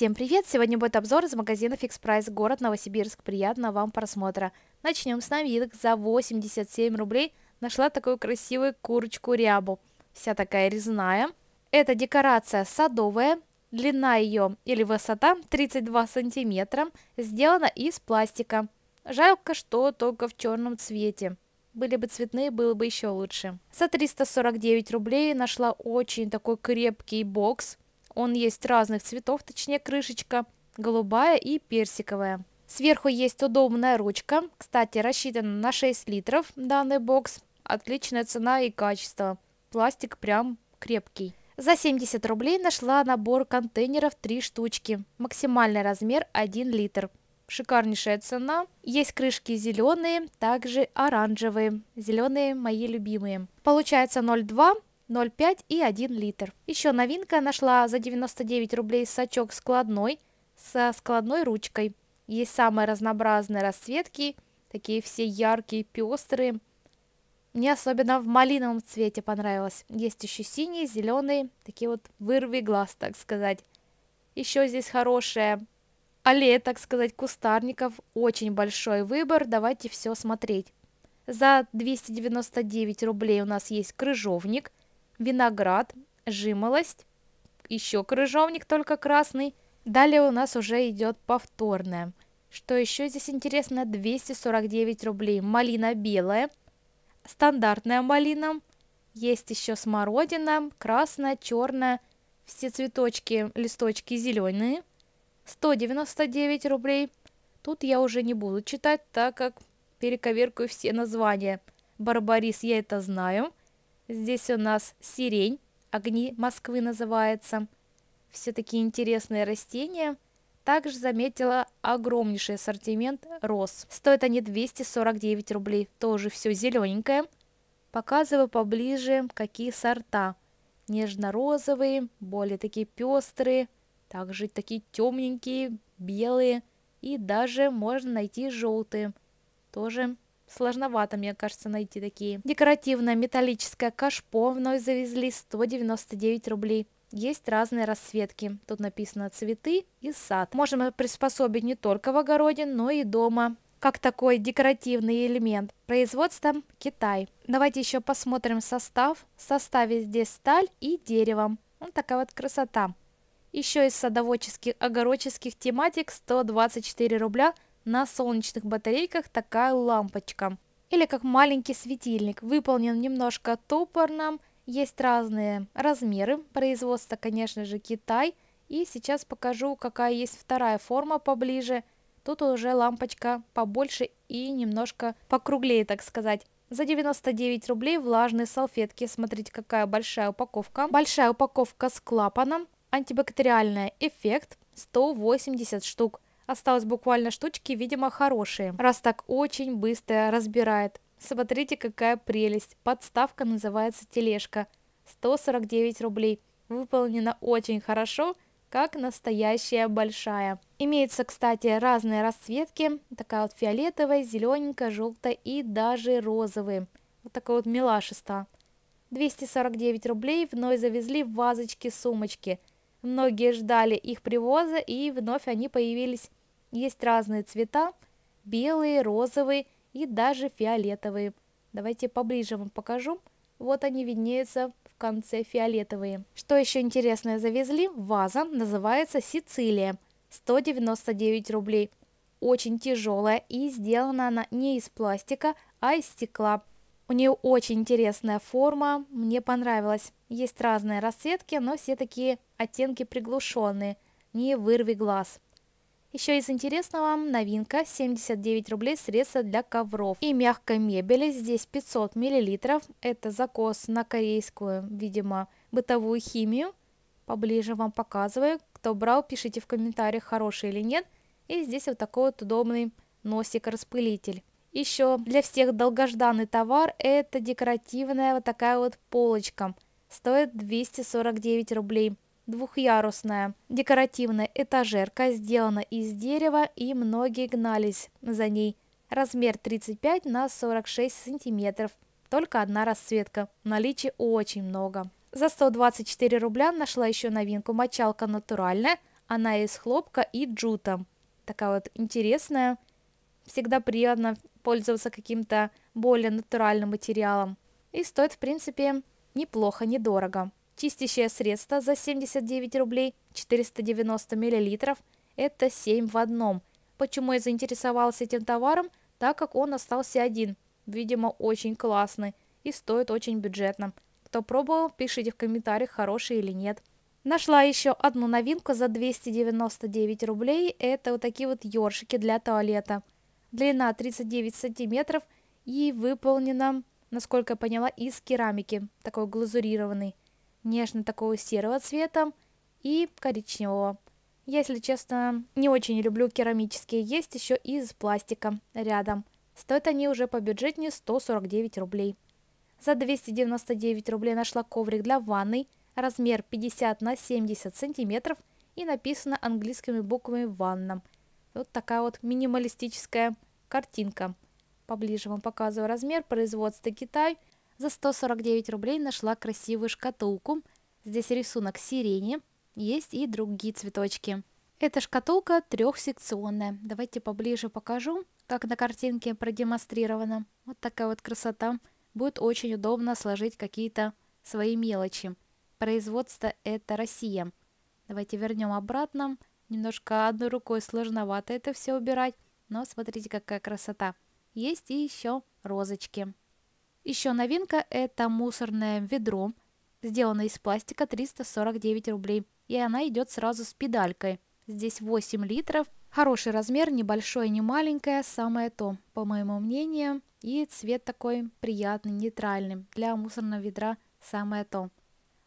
Всем привет! Сегодня будет обзор из магазина Fix Price город Новосибирск. Приятного вам просмотра. Начнем с новинок. За 87 рублей нашла такую красивую курочку рябу. Вся такая резная. Это декорация садовая. Длина ее или высота 32 сантиметра. Сделана из пластика. Жалко, что только в черном цвете. Были бы цветные, было бы еще лучше. За 349 рублей нашла очень такой крепкий бокс он есть разных цветов, точнее крышечка, голубая и персиковая. Сверху есть удобная ручка, кстати, рассчитана на 6 литров данный бокс. Отличная цена и качество. Пластик прям крепкий. За 70 рублей нашла набор контейнеров 3 штучки. Максимальный размер 1 литр. Шикарнейшая цена. Есть крышки зеленые, также оранжевые. Зеленые мои любимые. Получается 0,2 0,5 и 1 литр. Еще новинка нашла за 99 рублей сачок складной со складной ручкой. Есть самые разнообразные расцветки, такие все яркие, пестрые. Мне особенно в малиновом цвете понравилось. Есть еще синие, зеленые, такие вот вырви глаз, так сказать. Еще здесь хорошая аллея, так сказать, кустарников. Очень большой выбор, давайте все смотреть. За 299 рублей у нас есть крыжовник – виноград, жимолость, еще крыжовник, только красный. Далее у нас уже идет повторное. Что еще здесь интересно? 249 рублей. Малина белая, стандартная малина. Есть еще смородина, красная, черная. Все цветочки, листочки зеленые. 199 рублей. Тут я уже не буду читать, так как перековеркаю все названия. Барбарис я это знаю. Здесь у нас сирень, огни Москвы называется. Все-таки интересные растения. Также заметила огромнейший ассортимент роз. Стоят они 249 рублей. Тоже все зелененькое. Показываю поближе, какие сорта. Нежно-розовые, более такие пестрые, также такие темненькие, белые и даже можно найти желтые. Тоже Сложновато, мне кажется, найти такие. Декоративное металлическое кашпо вновь завезли 199 рублей. Есть разные расцветки. Тут написано цветы и сад. Можем приспособить не только в огороде, но и дома как такой декоративный элемент. Производство Китай. Давайте еще посмотрим состав. В составе здесь сталь и дерево. Вот такая вот красота. Еще из садоводческих, огородческих тематик 124 рубля – на солнечных батарейках такая лампочка. Или как маленький светильник, выполнен немножко топорно. Есть разные размеры, производство, конечно же, Китай. И сейчас покажу, какая есть вторая форма поближе. Тут уже лампочка побольше и немножко покруглее, так сказать. За 99 рублей влажные салфетки. Смотрите, какая большая упаковка. Большая упаковка с клапаном. Антибактериальная эффект 180 штук. Осталось буквально штучки, видимо, хорошие, раз так очень быстро разбирает. Смотрите, какая прелесть. Подставка называется тележка. 149 рублей. Выполнена очень хорошо, как настоящая большая. Имеются, кстати, разные расцветки. Такая вот фиолетовая, зелененькая, желтая и даже розовые. Вот такая вот милашиста. 249 рублей вновь завезли вазочки-сумочки. Многие ждали их привоза и вновь они появились есть разные цвета, белые, розовые и даже фиолетовые. Давайте поближе вам покажу. Вот они виднеются в конце фиолетовые. Что еще интересное завезли? Ваза называется Сицилия. 199 рублей. Очень тяжелая и сделана она не из пластика, а из стекла. У нее очень интересная форма, мне понравилась. Есть разные расцветки, но все такие оттенки приглушенные, не вырви глаз. Еще из интересного новинка 79 рублей средства для ковров и мягкой мебели. Здесь 500 миллилитров. Это закос на корейскую, видимо, бытовую химию. Поближе вам показываю. Кто брал, пишите в комментариях, хороший или нет. И здесь вот такой вот удобный носик-распылитель. Еще для всех долгожданный товар это декоративная вот такая вот полочка. Стоит 249 рублей двухъярусная. Декоративная этажерка сделана из дерева и многие гнались за ней. Размер 35 на 46 сантиметров. Только одна расцветка. Наличие очень много. За 124 рубля нашла еще новинку мочалка натуральная. Она из хлопка и джута. Такая вот интересная. Всегда приятно пользоваться каким-то более натуральным материалом. И стоит, в принципе, неплохо, недорого. Чистящее средство за 79 рублей 490 мл – это 7 в одном. Почему я заинтересовалась этим товаром? Так как он остался один. Видимо, очень классный и стоит очень бюджетно. Кто пробовал, пишите в комментариях, хороший или нет. Нашла еще одну новинку за 299 рублей. Это вот такие вот ёршики для туалета. Длина 39 сантиметров и выполнена, насколько я поняла, из керамики, такой глазурированный нежно такого серого цвета и коричневого. Я, если честно, не очень люблю керамические, есть еще и из пластика рядом. Стоят они уже по бюджетнее 149 рублей. За 299 рублей нашла коврик для ванной, размер 50 на 70 сантиметров и написано английскими буквами «ванна». Вот такая вот минималистическая картинка. Поближе вам показываю размер, производство Китай – за 149 рублей нашла красивую шкатулку. Здесь рисунок сирени, есть и другие цветочки. Эта шкатулка трехсекционная. Давайте поближе покажу, как на картинке продемонстрировано. Вот такая вот красота. Будет очень удобно сложить какие-то свои мелочи. Производство это Россия. Давайте вернем обратно. Немножко одной рукой сложновато это все убирать, но смотрите, какая красота. Есть и еще розочки. Еще новинка – это мусорное ведро, сделанное из пластика 349 рублей. И она идет сразу с педалькой. Здесь 8 литров. Хороший размер, небольшое, не маленькое, самое то, по моему мнению. И цвет такой приятный, нейтральный. Для мусорного ведра самое то.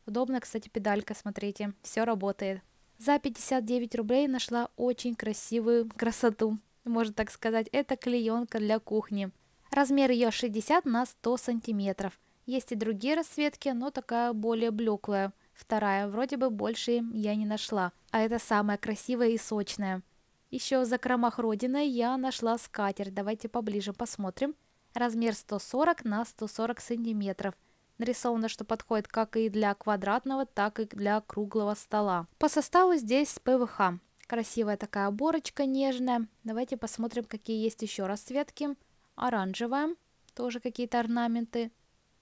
Удобно, кстати, педалька, смотрите, все работает. За 59 рублей нашла очень красивую красоту, можно так сказать. Это клеенка для кухни. Размер ее 60 на 100 сантиметров. Есть и другие расцветки, но такая более блеклая. Вторая, вроде бы больше я не нашла. А это самая красивая и сочная. Еще в закромах Родины я нашла скатерть. Давайте поближе посмотрим. Размер 140 на 140 сантиметров. Нарисовано, что подходит как и для квадратного, так и для круглого стола. По составу здесь ПВХ. Красивая такая оборочка нежная. Давайте посмотрим, какие есть еще расцветки оранжевая, тоже какие-то орнаменты,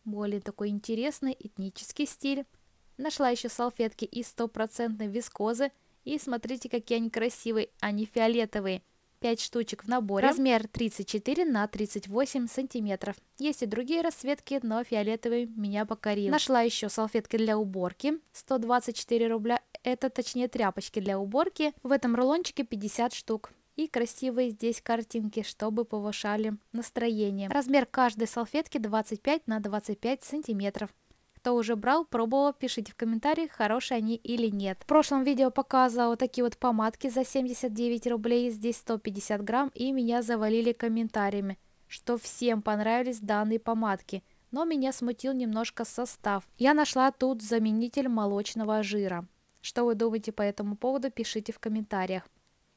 более такой интересный этнический стиль. Нашла еще салфетки из стопроцентной вискозы, и смотрите, какие они красивые, они а фиолетовые. 5 штучек в наборе. Размер 34 на 38 сантиметров. Есть и другие расцветки, но фиолетовый меня покорил. Нашла еще салфетки для уборки. 124 рубля. Это точнее тряпочки для уборки. В этом рулончике 50 штук и красивые здесь картинки, чтобы повышали настроение. Размер каждой салфетки 25 на 25 сантиметров. Кто уже брал, пробовал, пишите в комментариях, хорошие они или нет. В прошлом видео показывала такие вот помадки за 79 рублей, здесь 150 грамм, и меня завалили комментариями, что всем понравились данные помадки. Но меня смутил немножко состав. Я нашла тут заменитель молочного жира. Что вы думаете по этому поводу, пишите в комментариях.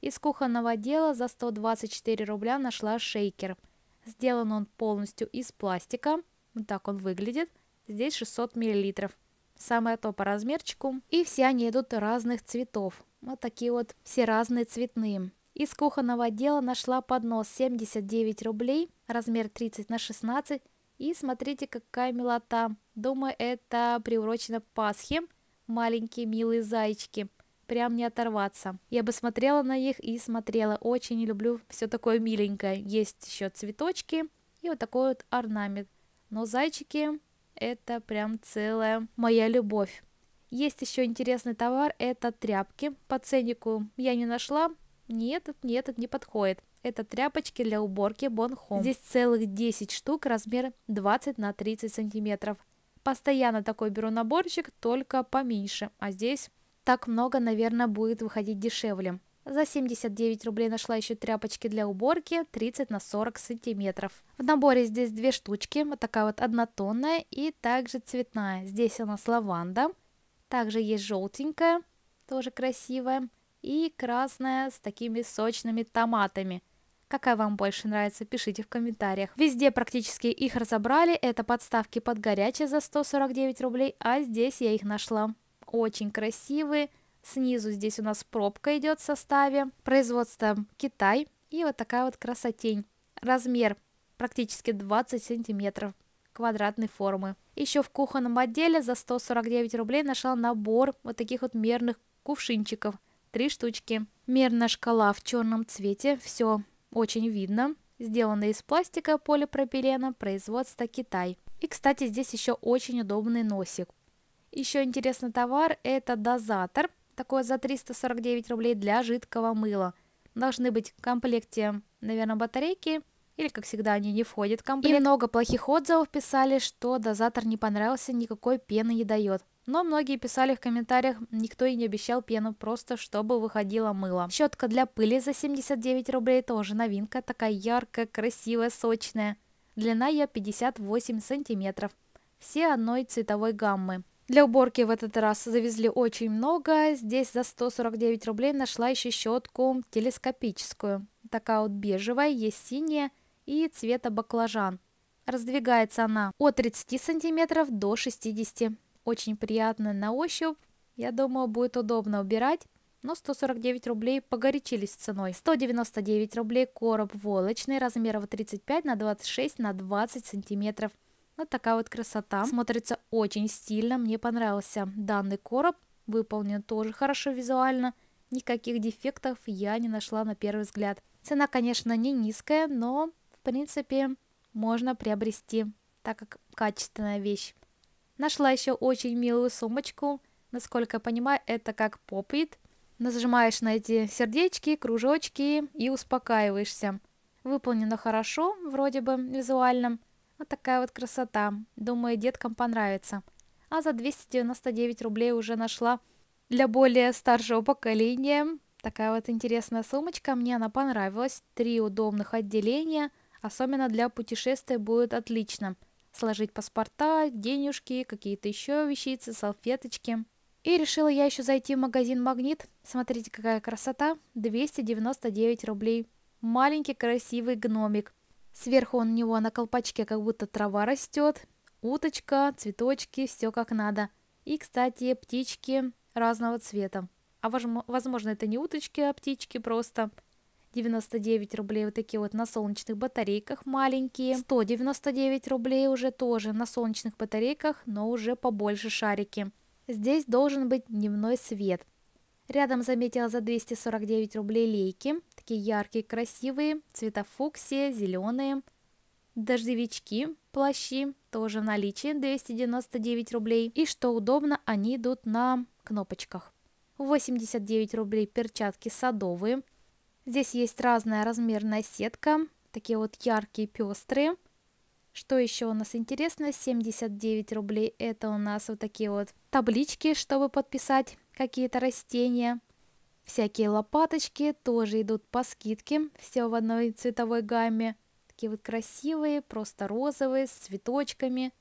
Из кухонного дела за 124 рубля нашла шейкер. Сделан он полностью из пластика. Вот так он выглядит. Здесь 600 мл. Самое то по размерчику. И все они идут разных цветов. Вот такие вот все разные цветные. Из кухонного отдела нашла поднос 79 рублей, размер 30 на 16. И смотрите, какая милота. Думаю, это приурочено к Пасхе. Маленькие милые зайчики прям не оторваться. Я бы смотрела на них и смотрела. Очень люблю все такое миленькое. Есть еще цветочки и вот такой вот орнамент. Но зайчики это прям целая моя любовь. Есть еще интересный товар, это тряпки. По ценнику я не нашла, ни этот, ни этот не подходит. Это тряпочки для уборки бонхом. Здесь целых 10 штук, размер 20 на 30 сантиметров. Постоянно такой беру наборчик, только поменьше, а здесь так много, наверное, будет выходить дешевле. За 79 рублей нашла еще тряпочки для уборки 30 на 40 сантиметров. В наборе здесь две штучки, вот такая вот однотонная и также цветная. Здесь она с лаванда, также есть желтенькая, тоже красивая, и красная с такими сочными томатами. Какая вам больше нравится, пишите в комментариях. Везде практически их разобрали, это подставки под горячее за 149 рублей, а здесь я их нашла очень красивые Снизу здесь у нас пробка идет в составе. Производство Китай. И вот такая вот красотень. Размер практически 20 сантиметров квадратной формы. Еще в кухонном отделе за 149 рублей нашла набор вот таких вот мерных кувшинчиков. Три штучки. Мерная шкала в черном цвете. Все очень видно. Сделано из пластика полипропилена, производство Китай. И, кстати, здесь еще очень удобный носик. Еще интересный товар – это дозатор, такой за 349 рублей для жидкого мыла. Должны быть в комплекте, наверное, батарейки, или, как всегда, они не входят в комплект. И много плохих отзывов писали, что дозатор не понравился, никакой пены не дает. Но многие писали в комментариях, никто и не обещал пену, просто чтобы выходило мыло. Щетка для пыли за 79 рублей, тоже новинка, такая яркая, красивая, сочная. Длина ее 58 сантиметров. Все одной цветовой гаммы. Для уборки в этот раз завезли очень много. Здесь за 149 рублей нашла еще щетку телескопическую. Такая вот бежевая, есть синяя и цвета баклажан. Раздвигается она от 30 сантиметров до 60. Очень приятно на ощупь. Я думаю, будет удобно убирать. Но 149 рублей погорячились ценой. 199 рублей короб волочный размеров 35 на 26 на 20 сантиметров. Вот такая вот красота. Смотрится очень стильно. Мне понравился данный короб. Выполнен тоже хорошо визуально. Никаких дефектов я не нашла на первый взгляд. Цена, конечно, не низкая, но, в принципе, можно приобрести, так как качественная вещь. Нашла еще очень милую сумочку. Насколько я понимаю, это как попит. Нажимаешь на эти сердечки, кружочки и успокаиваешься. Выполнено хорошо, вроде бы визуально. Вот такая вот красота. Думаю, деткам понравится. А за 299 рублей уже нашла для более старшего поколения. Такая вот интересная сумочка. Мне она понравилась. Три удобных отделения. Особенно для путешествия будет отлично. Сложить паспорта, денежки, какие-то еще вещицы, салфеточки. И решила я еще зайти в магазин «Магнит». Смотрите, какая красота. 299 рублей. Маленький красивый гномик. Сверху у него на колпачке как будто трава растет, уточка, цветочки, все как надо. И, кстати, птички разного цвета. А возможно, это не уточки, а птички просто. 99 рублей вот такие вот на солнечных батарейках маленькие. 199 рублей уже тоже на солнечных батарейках, но уже побольше шарики. Здесь должен быть дневной свет – Рядом заметила за 249 рублей лейки. Такие яркие, красивые, цвета фуксия, зеленые. Дождевички, плащи тоже в наличии, 299 рублей. И что удобно, они идут на кнопочках. 89 рублей перчатки садовые. Здесь есть разная размерная сетка, такие вот яркие, пестрые. Что еще у нас интересно? 79 рублей это у нас вот такие вот таблички, чтобы подписать какие-то растения. Всякие лопаточки тоже идут по скидке, все в одной цветовой гамме. Такие вот красивые, просто розовые, с цветочками.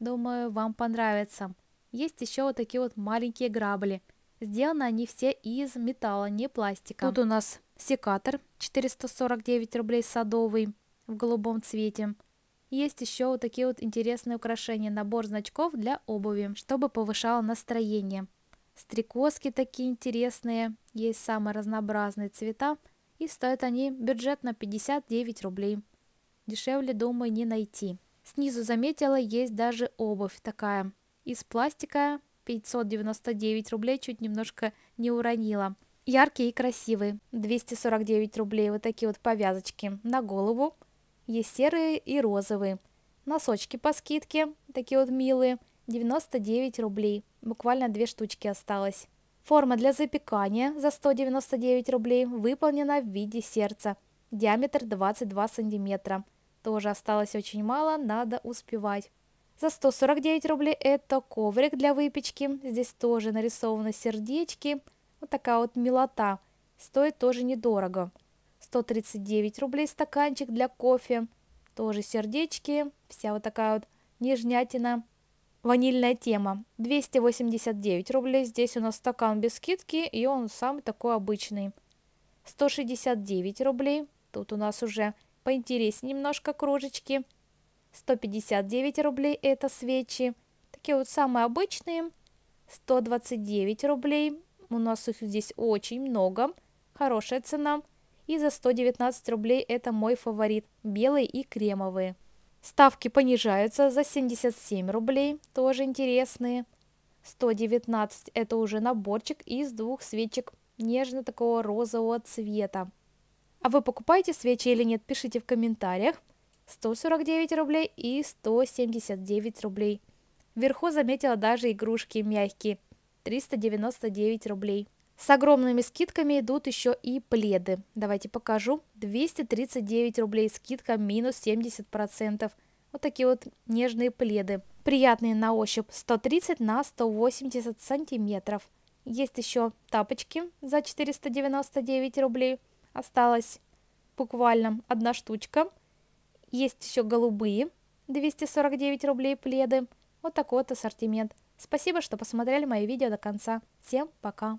Думаю, вам понравится. Есть еще вот такие вот маленькие грабли. Сделаны они все из металла, не пластика. Тут у нас секатор 449 рублей садовый в голубом цвете. Есть еще вот такие вот интересные украшения, набор значков для обуви, чтобы повышало настроение. Стрекозки такие интересные, есть самые разнообразные цвета, и стоят они бюджетно 59 рублей. Дешевле, думаю, не найти. Снизу заметила, есть даже обувь такая. Из пластика 599 рублей, чуть немножко не уронила. Яркие и красивые. 249 рублей, вот такие вот повязочки на голову. Есть серые и розовые. Носочки по скидке, такие вот милые. 99 рублей. Буквально две штучки осталось. Форма для запекания за 199 рублей выполнена в виде сердца. Диаметр 22 сантиметра. Тоже осталось очень мало, надо успевать. За 149 рублей это коврик для выпечки. Здесь тоже нарисованы сердечки. Вот такая вот милота. Стоит тоже недорого. 139 рублей стаканчик для кофе. Тоже сердечки. Вся вот такая вот нежнятина. Ванильная тема. 289 рублей. Здесь у нас стакан без скидки, и он сам такой обычный. 169 рублей. Тут у нас уже поинтереснее немножко кружечки. 159 рублей это свечи. Такие вот самые обычные. 129 рублей. У нас их здесь очень много. Хорошая цена. И за 119 рублей это мой фаворит. Белые и кремовые. Ставки понижаются за 77 рублей, тоже интересные. 119 это уже наборчик из двух свечек нежно такого розового цвета. А вы покупаете свечи или нет, пишите в комментариях. 149 рублей и 179 рублей. Вверху заметила даже игрушки мягкие. 399 рублей. С огромными скидками идут еще и пледы. Давайте покажу. 239 рублей скидка минус 70%. Вот такие вот нежные пледы. Приятные на ощупь 130 на 180 сантиметров. Есть еще тапочки за 499 рублей. Осталось буквально одна штучка. Есть еще голубые 249 рублей пледы. Вот такой вот ассортимент. Спасибо, что посмотрели мое видео до конца. Всем пока!